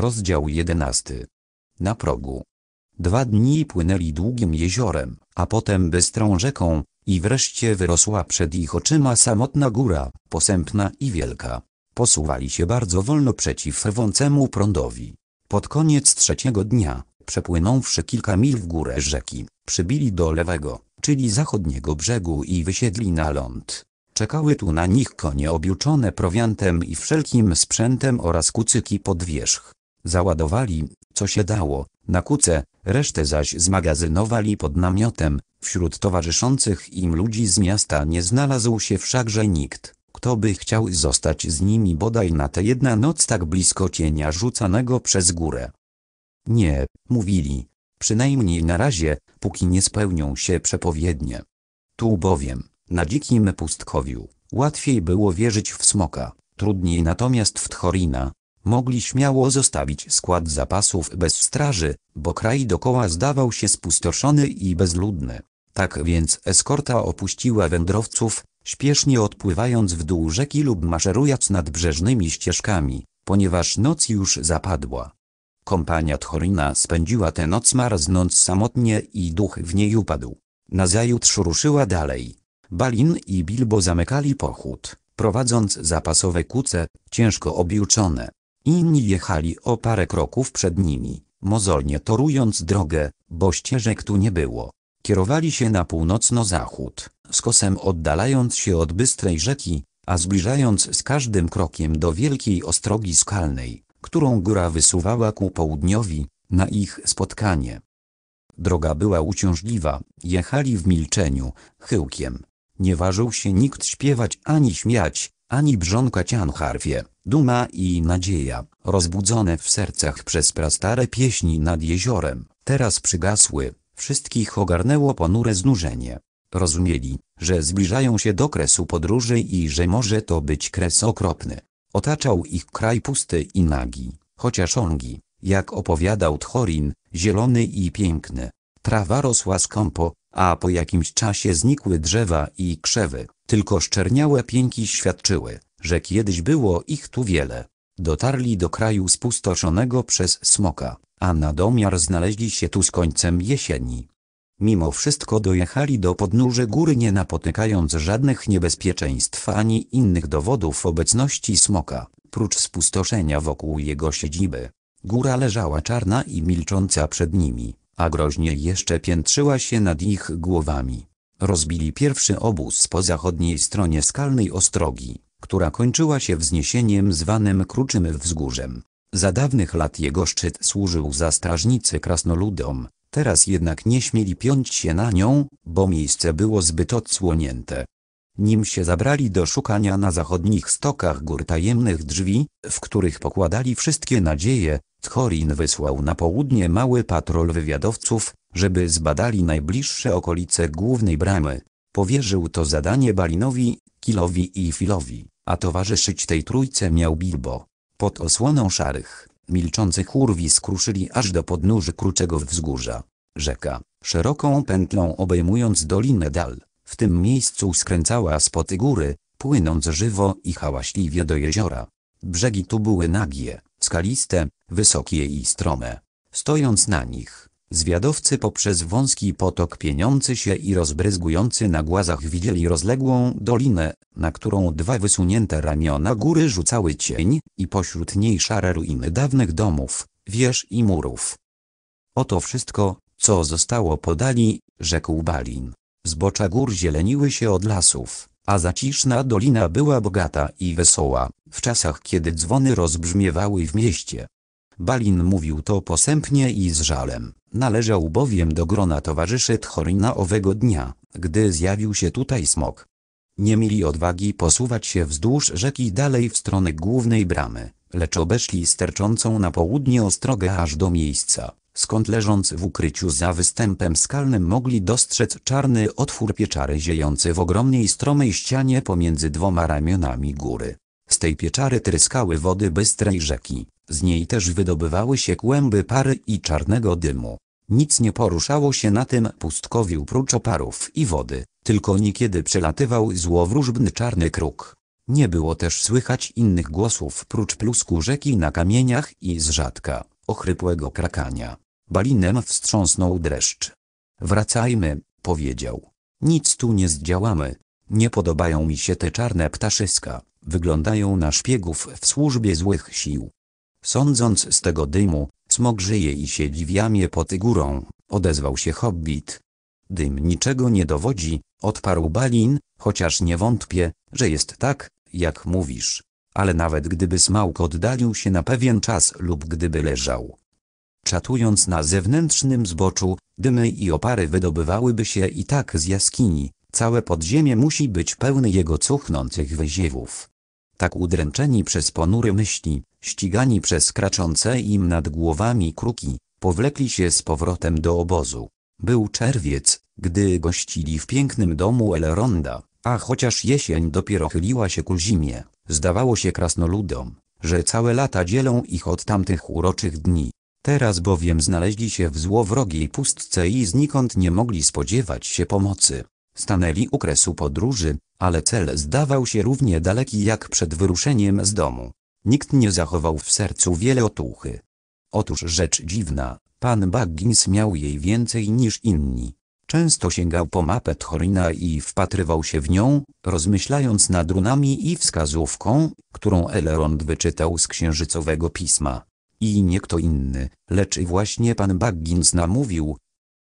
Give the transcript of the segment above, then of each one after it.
Rozdział 11. Na progu. Dwa dni płynęli długim jeziorem, a potem bystrą rzeką, i wreszcie wyrosła przed ich oczyma samotna góra, posępna i wielka. Posuwali się bardzo wolno przeciw rwącemu prądowi. Pod koniec trzeciego dnia, przepłynąwszy kilka mil w górę rzeki, przybili do lewego, czyli zachodniego brzegu i wysiedli na ląd. Czekały tu na nich konie objuczone prowiantem i wszelkim sprzętem oraz kucyki pod wierzch. Załadowali, co się dało, na kuce, resztę zaś zmagazynowali pod namiotem, wśród towarzyszących im ludzi z miasta nie znalazł się wszakże nikt, kto by chciał zostać z nimi bodaj na tę jedną noc tak blisko cienia rzucanego przez górę. Nie, mówili, przynajmniej na razie, póki nie spełnią się przepowiednie. Tu bowiem, na dzikim pustkowiu, łatwiej było wierzyć w smoka, trudniej natomiast w tchorina, mogli śmiało zostawić skład zapasów bez straży, bo kraj dokoła zdawał się spustoszony i bezludny. Tak więc eskorta opuściła wędrowców, śpiesznie odpływając w dół rzeki lub maszerując nadbrzeżnymi ścieżkami, ponieważ noc już zapadła. Kompania Thorina spędziła tę noc marznąc samotnie i duch w niej upadł. Nazajutrz ruszyła dalej. Balin i Bilbo zamykali pochód, prowadząc zapasowe kuce, ciężko objuczone. Inni jechali o parę kroków przed nimi, mozolnie torując drogę, bo ścieżek tu nie było. Kierowali się na północno-zachód, skosem oddalając się od bystrej rzeki, a zbliżając z każdym krokiem do wielkiej ostrogi skalnej, którą góra wysuwała ku południowi, na ich spotkanie. Droga była uciążliwa, jechali w milczeniu, chyłkiem. Nie ważył się nikt śpiewać ani śmiać, ani brzonka cian harfie, duma i nadzieja, rozbudzone w sercach przez prastare pieśni nad jeziorem, teraz przygasły, wszystkich ogarnęło ponure znużenie. Rozumieli, że zbliżają się do kresu podróży i że może to być kres okropny. Otaczał ich kraj pusty i nagi, chociaż ongi, jak opowiadał Tchorin, zielony i piękny. Trawa rosła skąpo, a po jakimś czasie znikły drzewa i krzewy, tylko szczerniałe pięki świadczyły, że kiedyś było ich tu wiele. Dotarli do kraju spustoszonego przez smoka, a na domiar znaleźli się tu z końcem jesieni. Mimo wszystko dojechali do podnóży góry nie napotykając żadnych niebezpieczeństw ani innych dowodów obecności smoka, prócz spustoszenia wokół jego siedziby. Góra leżała czarna i milcząca przed nimi, a groźnie jeszcze piętrzyła się nad ich głowami rozbili pierwszy obóz po zachodniej stronie skalnej ostrogi, która kończyła się wzniesieniem zwanym Kruczym Wzgórzem. Za dawnych lat jego szczyt służył za strażnicę krasnoludom, teraz jednak nie śmieli piąć się na nią, bo miejsce było zbyt odsłonięte. Nim się zabrali do szukania na zachodnich stokach gór tajemnych drzwi, w których pokładali wszystkie nadzieje, Tchorin wysłał na południe mały patrol wywiadowców, żeby zbadali najbliższe okolice głównej bramy. Powierzył to zadanie Balinowi, Kilowi i Filowi, a towarzyszyć tej trójce miał Bilbo. Pod osłoną szarych, milczących urwi skruszyli aż do podnóży kruczego wzgórza. Rzeka, szeroką pętlą obejmując dolinę dal, w tym miejscu skręcała poty góry, płynąc żywo i hałaśliwie do jeziora. Brzegi tu były nagie, skaliste, wysokie i strome. Stojąc na nich, Zwiadowcy poprzez wąski potok pieniący się i rozbryzgujący na głazach widzieli rozległą dolinę, na którą dwa wysunięte ramiona góry rzucały cień, i pośród niej szare ruiny dawnych domów, wież i murów. Oto wszystko, co zostało podali, rzekł Balin. Zbocza gór zieleniły się od lasów, a zaciszna dolina była bogata i wesoła, w czasach kiedy dzwony rozbrzmiewały w mieście. Balin mówił to posępnie i z żalem. Należał bowiem do grona towarzyszy Tchorina owego dnia, gdy zjawił się tutaj smok. Nie mieli odwagi posuwać się wzdłuż rzeki dalej w stronę głównej bramy, lecz obeszli sterczącą na południe ostrogę aż do miejsca, skąd leżąc w ukryciu za występem skalnym mogli dostrzec czarny otwór pieczary ziejący w ogromnej stromej ścianie pomiędzy dwoma ramionami góry. Z tej pieczary tryskały wody bystrej rzeki, z niej też wydobywały się kłęby pary i czarnego dymu. Nic nie poruszało się na tym pustkowiu prócz oparów i wody, tylko niekiedy przelatywał złowróżbny czarny kruk. Nie było też słychać innych głosów prócz plusku rzeki na kamieniach i z rzadka, ochrypłego krakania. Balinem wstrząsnął dreszcz. Wracajmy, powiedział. Nic tu nie zdziałamy. Nie podobają mi się te czarne ptaszyska. Wyglądają na szpiegów w służbie złych sił. Sądząc z tego dymu, smog żyje i siedzi w jamie pod górą, odezwał się hobbit. Dym niczego nie dowodzi, odparł Balin, chociaż nie wątpię, że jest tak, jak mówisz. Ale nawet gdyby smałk oddalił się na pewien czas lub gdyby leżał. Czatując na zewnętrznym zboczu, dymy i opary wydobywałyby się i tak z jaskini, całe podziemie musi być pełne jego cuchnących wyziewów tak udręczeni przez ponury myśli, ścigani przez kraczące im nad głowami kruki, powlekli się z powrotem do obozu. Był czerwiec, gdy gościli w pięknym domu Elronda, a chociaż jesień dopiero chyliła się ku zimie, zdawało się krasnoludom, że całe lata dzielą ich od tamtych uroczych dni. Teraz bowiem znaleźli się w złowrogiej pustce i znikąd nie mogli spodziewać się pomocy. Stanęli u kresu podróży, ale cel zdawał się równie daleki jak przed wyruszeniem z domu. Nikt nie zachował w sercu wiele otuchy. Otóż rzecz dziwna, pan Baggins miał jej więcej niż inni. Często sięgał po mapę Tchorina i wpatrywał się w nią, rozmyślając nad runami i wskazówką, którą Elrond wyczytał z księżycowego pisma. I nie kto inny, lecz właśnie pan Baggins namówił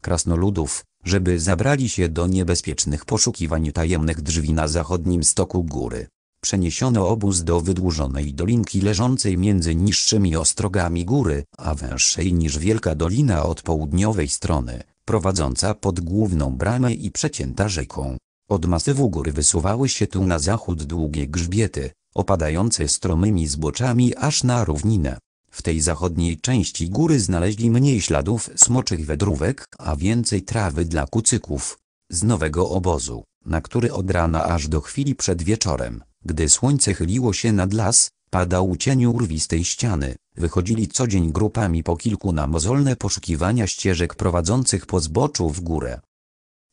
krasnoludów, żeby zabrali się do niebezpiecznych poszukiwań tajemnych drzwi na zachodnim stoku góry. Przeniesiono obóz do wydłużonej dolinki leżącej między niższymi ostrogami góry, a węższej niż Wielka Dolina od południowej strony, prowadząca pod główną bramę i przecięta rzeką. Od masywu góry wysuwały się tu na zachód długie grzbiety, opadające stromymi zboczami aż na równinę. W tej zachodniej części góry znaleźli mniej śladów smoczych wędrówek, a więcej trawy dla kucyków. Z nowego obozu, na który od rana aż do chwili przed wieczorem, gdy słońce chyliło się nad las, padał cieniu urwistej ściany, wychodzili co dzień grupami po kilku na mozolne poszukiwania ścieżek prowadzących po zboczu w górę.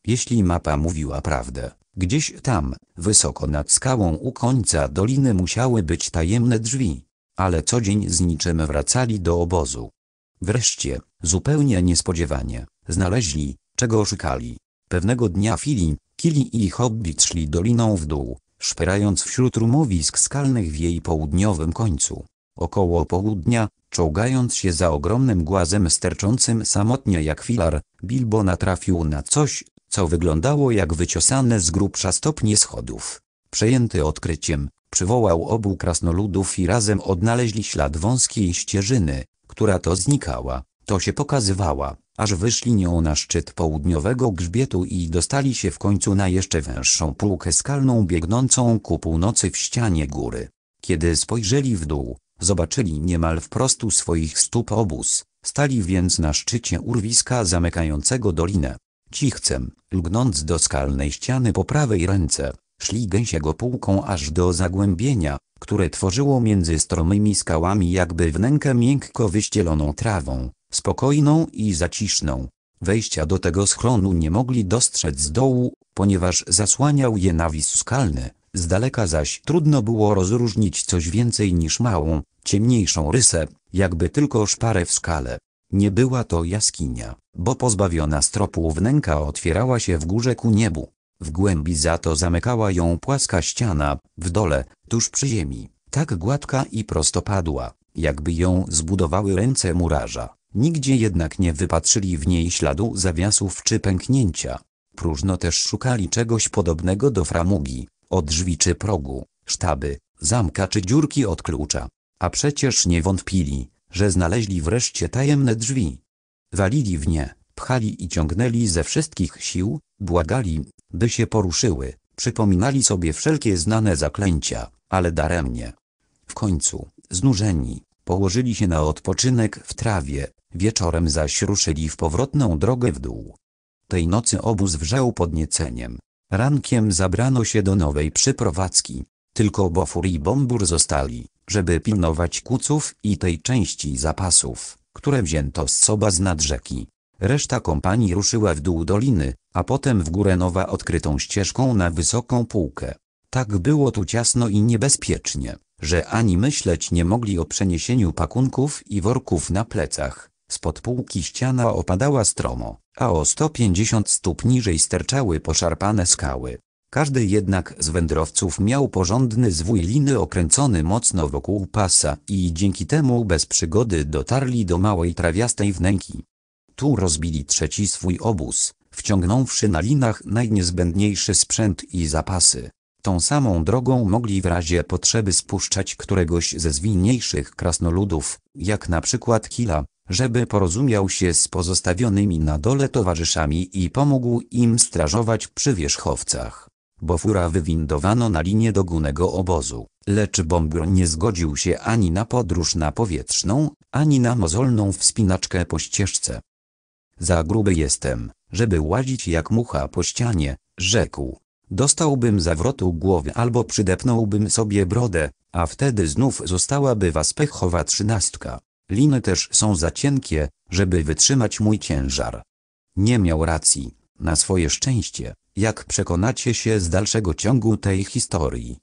Jeśli mapa mówiła prawdę, gdzieś tam, wysoko nad skałą u końca doliny musiały być tajemne drzwi ale co dzień z niczym wracali do obozu. Wreszcie, zupełnie niespodziewanie, znaleźli, czego szukali. Pewnego dnia Fili, Kili i Hobbit szli doliną w dół, szperając wśród rumowisk skalnych w jej południowym końcu. Około południa, czołgając się za ogromnym głazem sterczącym samotnie jak filar, Bilbo natrafił na coś, co wyglądało jak wyciosane z grubsza stopnie schodów. Przejęty odkryciem, przywołał obu krasnoludów i razem odnaleźli ślad wąskiej ścieżyny, która to znikała, to się pokazywała, aż wyszli nią na szczyt południowego grzbietu i dostali się w końcu na jeszcze węższą półkę skalną biegnącą ku północy w ścianie góry. Kiedy spojrzeli w dół, zobaczyli niemal wprost u swoich stóp obóz, stali więc na szczycie urwiska zamykającego dolinę. Cichcem, lgnąc do skalnej ściany po prawej ręce, Szli gęsiego półką aż do zagłębienia, które tworzyło między stromymi skałami jakby wnękę miękko wyścieloną trawą, spokojną i zaciszną. Wejścia do tego schronu nie mogli dostrzec z dołu, ponieważ zasłaniał je nawis skalny, z daleka zaś trudno było rozróżnić coś więcej niż małą, ciemniejszą rysę, jakby tylko szparę w skale. Nie była to jaskinia, bo pozbawiona stropu wnęka otwierała się w górze ku niebu. W głębi za to zamykała ją płaska ściana, w dole, tuż przy ziemi, tak gładka i prostopadła, jakby ją zbudowały ręce murarza. Nigdzie jednak nie wypatrzyli w niej śladu zawiasów czy pęknięcia. Próżno też szukali czegoś podobnego do framugi, od drzwi czy progu, sztaby, zamka czy dziurki od klucza. A przecież nie wątpili, że znaleźli wreszcie tajemne drzwi. Walili w nie, pchali i ciągnęli ze wszystkich sił, Błagali, by się poruszyły, przypominali sobie wszelkie znane zaklęcia, ale daremnie. W końcu, znużeni, położyli się na odpoczynek w trawie, wieczorem zaś ruszyli w powrotną drogę w dół. Tej nocy obóz wrzeł podnieceniem. Rankiem zabrano się do nowej przyprowadzki, tylko Bofur i Bombur zostali, żeby pilnować kuców i tej części zapasów, które wzięto z soba z nad rzeki. Reszta kompanii ruszyła w dół doliny, a potem w górę nowa odkrytą ścieżką na wysoką półkę. Tak było tu ciasno i niebezpiecznie, że ani myśleć nie mogli o przeniesieniu pakunków i worków na plecach. Spod półki ściana opadała stromo, a o 150 stóp niżej sterczały poszarpane skały. Każdy jednak z wędrowców miał porządny zwój liny okręcony mocno wokół pasa i dzięki temu bez przygody dotarli do małej trawiastej wnęki. Tu rozbili trzeci swój obóz, wciągnąwszy na linach najniezbędniejszy sprzęt i zapasy. Tą samą drogą mogli w razie potrzeby spuszczać któregoś ze zwinniejszych krasnoludów, jak na przykład Kila, żeby porozumiał się z pozostawionymi na dole towarzyszami i pomógł im strażować przy wierzchowcach. Bofura wywindowano na linię dogunego obozu, lecz Bombr nie zgodził się ani na podróż na powietrzną, ani na mozolną wspinaczkę po ścieżce. Za gruby jestem, żeby łazić jak mucha po ścianie, rzekł. Dostałbym zawrotu głowy albo przydepnąłbym sobie brodę, a wtedy znów zostałaby was pechowa trzynastka. Liny też są za cienkie, żeby wytrzymać mój ciężar. Nie miał racji, na swoje szczęście, jak przekonacie się z dalszego ciągu tej historii.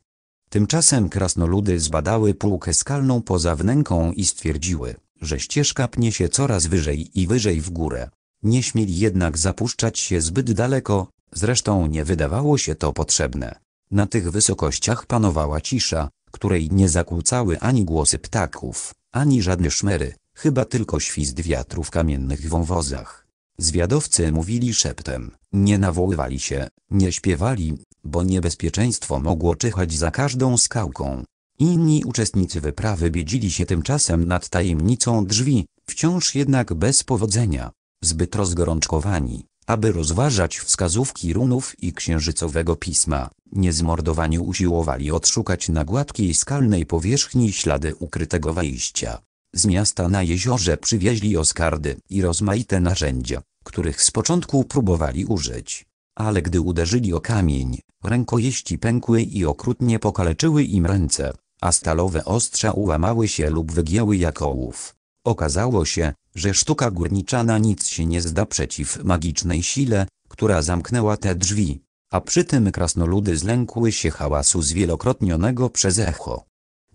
Tymczasem krasnoludy zbadały półkę skalną poza wnęką i stwierdziły, że ścieżka pnie się coraz wyżej i wyżej w górę. Nie śmieli jednak zapuszczać się zbyt daleko, zresztą nie wydawało się to potrzebne. Na tych wysokościach panowała cisza, której nie zakłócały ani głosy ptaków, ani żadne szmery, chyba tylko świst wiatru w kamiennych wąwozach. Zwiadowcy mówili szeptem, nie nawoływali się, nie śpiewali, bo niebezpieczeństwo mogło czyhać za każdą skałką. Inni uczestnicy wyprawy biedzili się tymczasem nad tajemnicą drzwi, wciąż jednak bez powodzenia zbyt rozgorączkowani, aby rozważać wskazówki runów i księżycowego pisma, niezmordowani usiłowali odszukać na gładkiej skalnej powierzchni ślady ukrytego wejścia. Z miasta na jeziorze przywieźli oskardy i rozmaite narzędzia, których z początku próbowali użyć. Ale gdy uderzyli o kamień, rękojeści pękły i okrutnie pokaleczyły im ręce, a stalowe ostrza ułamały się lub wygięły jak ołów. Okazało się, że sztuka górnicza na nic się nie zda przeciw magicznej sile, która zamknęła te drzwi, a przy tym krasnoludy zlękły się hałasu zwielokrotnionego przez echo.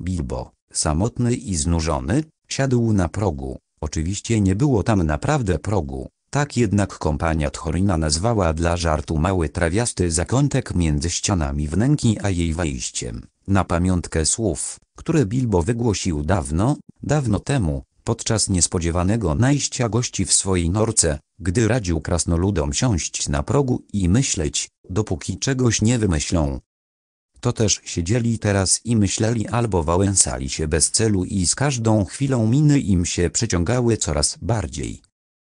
Bilbo, samotny i znużony, siadł na progu. Oczywiście nie było tam naprawdę progu, tak jednak kompania Tchorina nazwała dla żartu mały trawiasty zakątek między ścianami wnęki a jej wejściem, na pamiątkę słów, które Bilbo wygłosił dawno, dawno temu, podczas niespodziewanego najścia gości w swojej norce, gdy radził krasnoludom siąść na progu i myśleć, dopóki czegoś nie wymyślą. To też siedzieli teraz i myśleli albo wałęsali się bez celu i z każdą chwilą miny im się przeciągały coraz bardziej.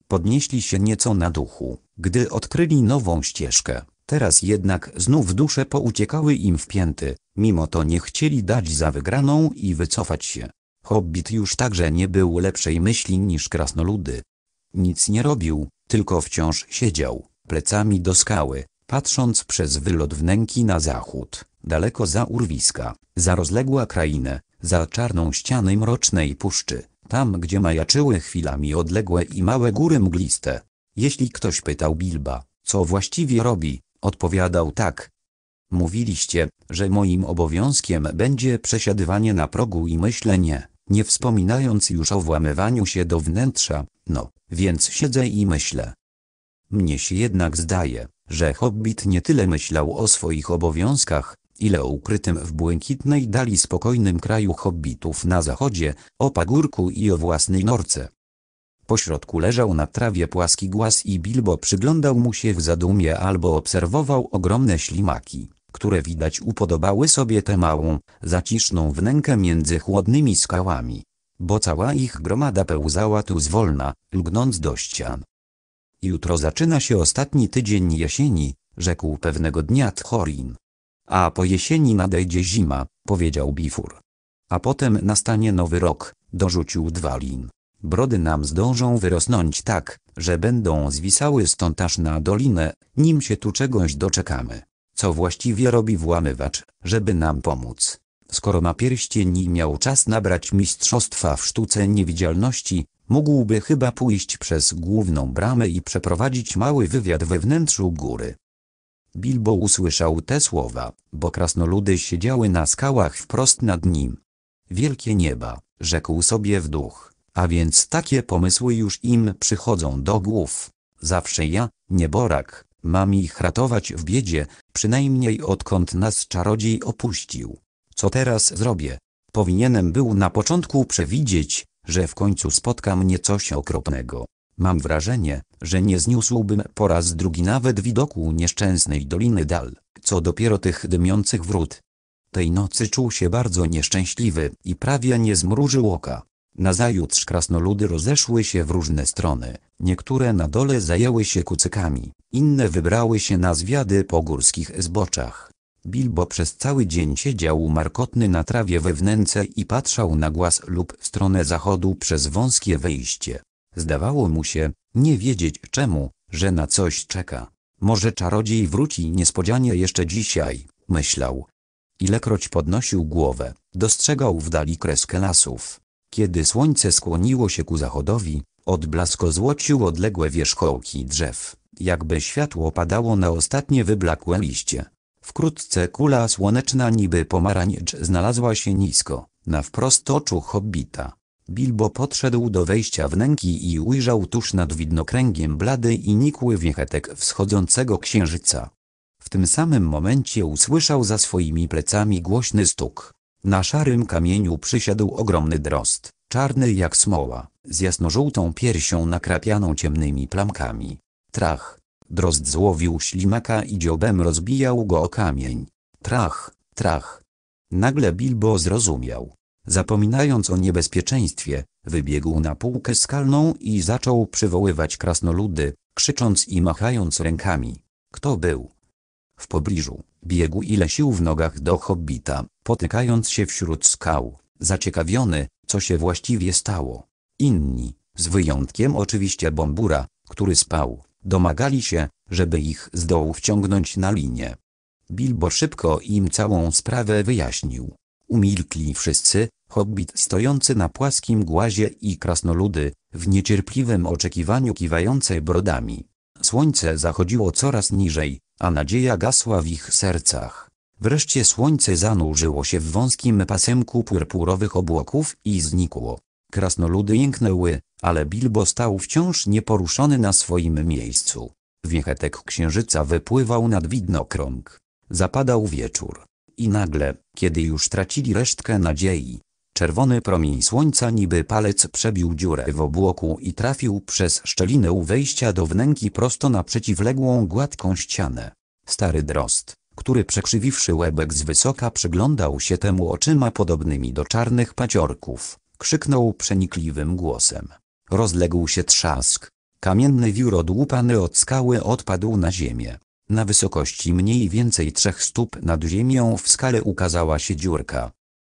Podnieśli się nieco na duchu, gdy odkryli nową ścieżkę. Teraz jednak znów dusze pouciekały im w pięty, mimo to nie chcieli dać za wygraną i wycofać się. Hobbit już także nie był lepszej myśli niż krasnoludy. Nic nie robił, tylko wciąż siedział, plecami do skały, patrząc przez wylot wnęki na zachód, daleko za urwiska, za rozległą krainę, za czarną ścianę mrocznej puszczy, tam gdzie majaczyły chwilami odległe i małe góry mgliste. Jeśli ktoś pytał Bilba, co właściwie robi, odpowiadał tak. Mówiliście, że moim obowiązkiem będzie przesiadywanie na progu i myślenie, nie wspominając już o włamywaniu się do wnętrza, no, więc siedzę i myślę. Mnie się jednak zdaje, że Hobbit nie tyle myślał o swoich obowiązkach, ile o ukrytym w błękitnej dali spokojnym kraju hobbitów na zachodzie, o pagórku i o własnej norce. Pośrodku leżał na trawie płaski głaz i Bilbo przyglądał mu się w zadumie albo obserwował ogromne ślimaki które widać upodobały sobie tę małą, zaciszną wnękę między chłodnymi skałami. Bo cała ich gromada pełzała tu zwolna, lgnąc do ścian. Jutro zaczyna się ostatni tydzień jesieni, rzekł pewnego dnia Thorin. A po jesieni nadejdzie zima, powiedział Bifur. A potem nastanie nowy rok, dorzucił Dwalin. Brody nam zdążą wyrosnąć tak, że będą zwisały stąd aż na dolinę, nim się tu czegoś doczekamy. Co właściwie robi włamywacz, żeby nam pomóc? Skoro na pierścień, miał czas nabrać mistrzostwa w sztuce niewidzialności, mógłby chyba pójść przez główną bramę i przeprowadzić mały wywiad we wnętrzu góry. Bilbo usłyszał te słowa, bo krasnoludy siedziały na skałach wprost nad nim. Wielkie nieba, rzekł sobie w duch, a więc takie pomysły już im przychodzą do głów. Zawsze ja, nieborak, mam ich ratować w biedzie, przynajmniej odkąd nas czarodziej opuścił. Co teraz zrobię? Powinienem był na początku przewidzieć, że w końcu spotka mnie coś okropnego. Mam wrażenie, że nie zniósłbym po raz drugi nawet widoku nieszczęsnej Doliny Dal, co dopiero tych dymiących wrót. Tej nocy czuł się bardzo nieszczęśliwy i prawie nie zmrużył oka. Nazajutrz krasnoludy rozeszły się w różne strony, niektóre na dole zajęły się kucykami, inne wybrały się na zwiady po górskich zboczach. Bilbo przez cały dzień siedział markotny na trawie wewnętrzne i patrzał na głaz lub w stronę zachodu przez wąskie wejście. Zdawało mu się, nie wiedzieć czemu, że na coś czeka. Może czarodziej wróci niespodzianie jeszcze dzisiaj, myślał. Ilekroć podnosił głowę, dostrzegał w dali kreskę lasów. Kiedy słońce skłoniło się ku zachodowi, odblask złocił odległe wierzchołki drzew, jakby światło padało na ostatnie wyblakłe liście. Wkrótce kula słoneczna niby pomarańcz znalazła się nisko, na wprost oczu hobbita. Bilbo podszedł do wejścia wnęki i ujrzał tuż nad widnokręgiem blady i nikły wiechetek wschodzącego księżyca. W tym samym momencie usłyszał za swoimi plecami głośny stuk. Na szarym kamieniu przysiadł ogromny drozd, czarny jak smoła, z jasnożółtą piersią nakrapianą ciemnymi plamkami. Trach. Drozd złowił ślimaka i dziobem rozbijał go o kamień. Trach, trach. Nagle Bilbo zrozumiał. Zapominając o niebezpieczeństwie, wybiegł na półkę skalną i zaczął przywoływać krasnoludy, krzycząc i machając rękami. Kto był? W pobliżu. Biegł ile sił w nogach do hobbita, potykając się wśród skał, zaciekawiony, co się właściwie stało. Inni, z wyjątkiem oczywiście Bombura, który spał, domagali się, żeby ich z dołu wciągnąć na linię. Bilbo szybko im całą sprawę wyjaśnił. Umilkli wszyscy, hobbit stojący na płaskim głazie i krasnoludy, w niecierpliwym oczekiwaniu kiwające brodami. Słońce zachodziło coraz niżej, a nadzieja gasła w ich sercach. Wreszcie słońce zanurzyło się w wąskim pasemku purpurowych obłoków i znikło. Krasnoludy jęknęły, ale Bilbo stał wciąż nieporuszony na swoim miejscu. Wiechetek księżyca wypływał nad widnokrąg. Zapadał wieczór. I nagle, kiedy już tracili resztkę nadziei, Czerwony promień słońca niby palec przebił dziurę w obłoku i trafił przez szczelinę u wejścia do wnęki prosto na przeciwległą gładką ścianę. Stary drost, który przekrzywiwszy łebek z wysoka przyglądał się temu oczyma podobnymi do czarnych paciorków, krzyknął przenikliwym głosem. Rozległ się trzask. Kamienny wiór odłupany od skały odpadł na ziemię. Na wysokości mniej więcej trzech stóp nad ziemią w skale ukazała się dziurka.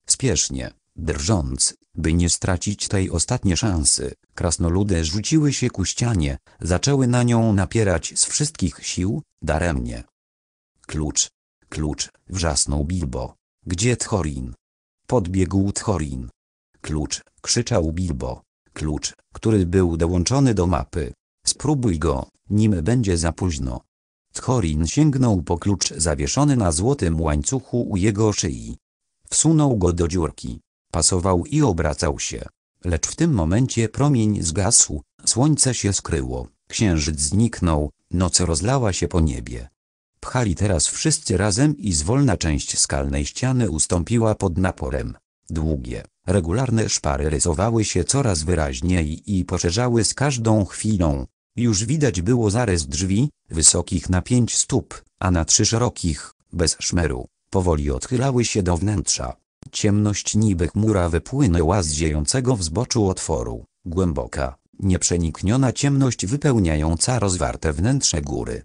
Spiesznie, Drżąc, by nie stracić tej ostatniej szansy, krasnoludy rzuciły się ku ścianie, zaczęły na nią napierać z wszystkich sił, daremnie. Klucz, klucz, wrzasnął Bilbo. Gdzie Thorin? Podbiegł Thorin. Klucz, krzyczał Bilbo. Klucz, który był dołączony do mapy. Spróbuj go, nim będzie za późno. Thorin sięgnął po klucz zawieszony na złotym łańcuchu u jego szyi. Wsunął go do dziurki pasował i obracał się. Lecz w tym momencie promień zgasł, słońce się skryło, księżyc zniknął, noc rozlała się po niebie. Pchali teraz wszyscy razem i zwolna część skalnej ściany ustąpiła pod naporem. Długie, regularne szpary rysowały się coraz wyraźniej i poszerzały z każdą chwilą. Już widać było zarys drzwi, wysokich na pięć stóp, a na trzy szerokich, bez szmeru, powoli odchylały się do wnętrza. Ciemność niby chmura wypłynęła z ziejącego w zboczu otworu, głęboka, nieprzenikniona ciemność wypełniająca rozwarte wnętrze góry.